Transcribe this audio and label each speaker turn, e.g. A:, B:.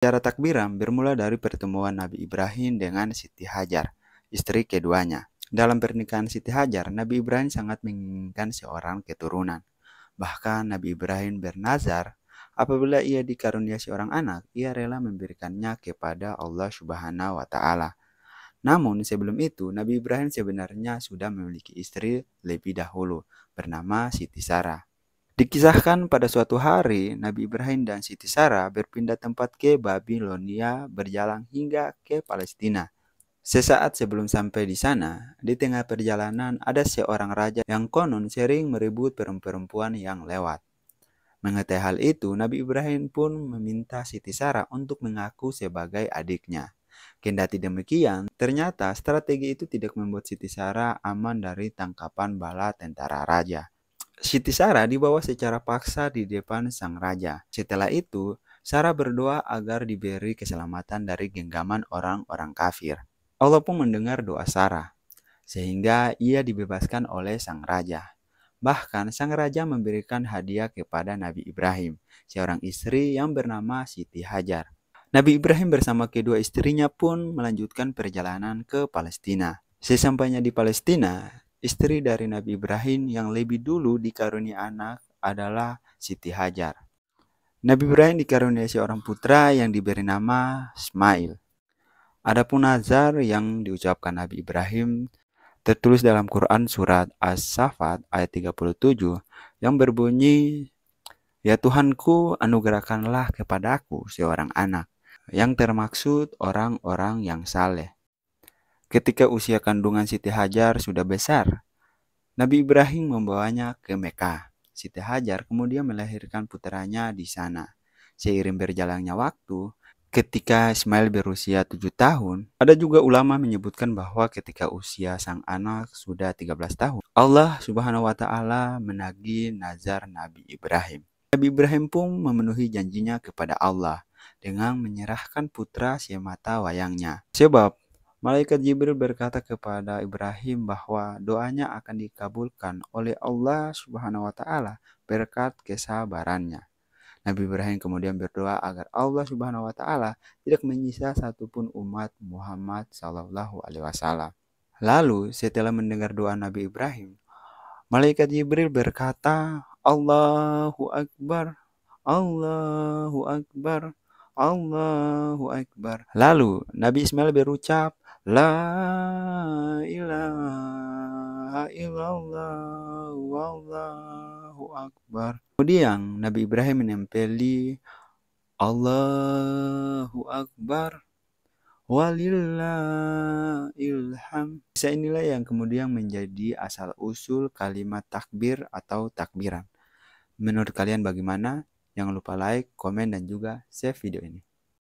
A: Cara takbiran bermula dari pertemuan Nabi Ibrahim dengan Siti Hajar, istri keduanya. Dalam pernikahan Siti Hajar, Nabi Ibrahim sangat menginginkan seorang keturunan. Bahkan Nabi Ibrahim bernazar, apabila ia dikaruniai seorang anak, ia rela memberikannya kepada Allah Subhanahu wa taala. Namun sebelum itu, Nabi Ibrahim sebenarnya sudah memiliki istri lebih dahulu bernama Siti Sarah. Dikisahkan pada suatu hari, Nabi Ibrahim dan Siti Sarah berpindah tempat ke Babilonia berjalan hingga ke Palestina. Sesaat sebelum sampai di sana, di tengah perjalanan ada seorang raja yang konon sering meribut perempuan-perempuan yang lewat. Mengetahui hal itu, Nabi Ibrahim pun meminta Siti Sarah untuk mengaku sebagai adiknya. Kendati demikian, ternyata strategi itu tidak membuat Siti Sarah aman dari tangkapan bala tentara raja. Siti Sarah dibawa secara paksa di depan sang raja. Setelah itu, Sarah berdoa agar diberi keselamatan dari genggaman orang-orang kafir. Allah pun mendengar doa Sarah, sehingga ia dibebaskan oleh sang raja. Bahkan sang raja memberikan hadiah kepada Nabi Ibrahim, seorang istri yang bernama Siti Hajar. Nabi Ibrahim bersama kedua istrinya pun melanjutkan perjalanan ke Palestina. Sesampainya di Palestina, Istri dari Nabi Ibrahim yang lebih dulu dikaruniai anak adalah Siti Hajar. Nabi Ibrahim dikaruniai seorang putra yang diberi nama Ismail. Adapun nazar yang diucapkan Nabi Ibrahim tertulis dalam Quran surat as safat ayat 37 yang berbunyi Ya Tuhanku, anugerahkanlah kepadaku seorang anak yang termaksud orang-orang yang saleh. Ketika usia kandungan Siti Hajar sudah besar, Nabi Ibrahim membawanya ke Mekah. Siti Hajar kemudian melahirkan putranya di sana. Seiring berjalannya waktu, ketika Ismail berusia 7 tahun, ada juga ulama menyebutkan bahwa ketika usia sang anak sudah 13 tahun, Allah Subhanahu wa taala menagih nazar Nabi Ibrahim. Nabi Ibrahim pun memenuhi janjinya kepada Allah dengan menyerahkan putra semata wayangnya. Sebab Malaikat Jibril berkata kepada Ibrahim bahwa doanya akan dikabulkan oleh Allah Subhanahu wa taala berkat kesabarannya. Nabi Ibrahim kemudian berdoa agar Allah Subhanahu wa taala tidak menyisa satupun umat Muhammad sallallahu alaihi wasallam. Lalu setelah mendengar doa Nabi Ibrahim, malaikat Jibril berkata, "Allahu akbar, Allahu akbar." Allahu Akbar. Lalu Nabi Ismail berucap, La ilaha illallah wallahu akbar. Kemudian Nabi Ibrahim menempeli Allahu akbar walillah ilham. Bisa inilah yang kemudian menjadi asal usul kalimat takbir atau takbiran. Menurut kalian bagaimana? Jangan lupa like, komen, dan juga share video ini.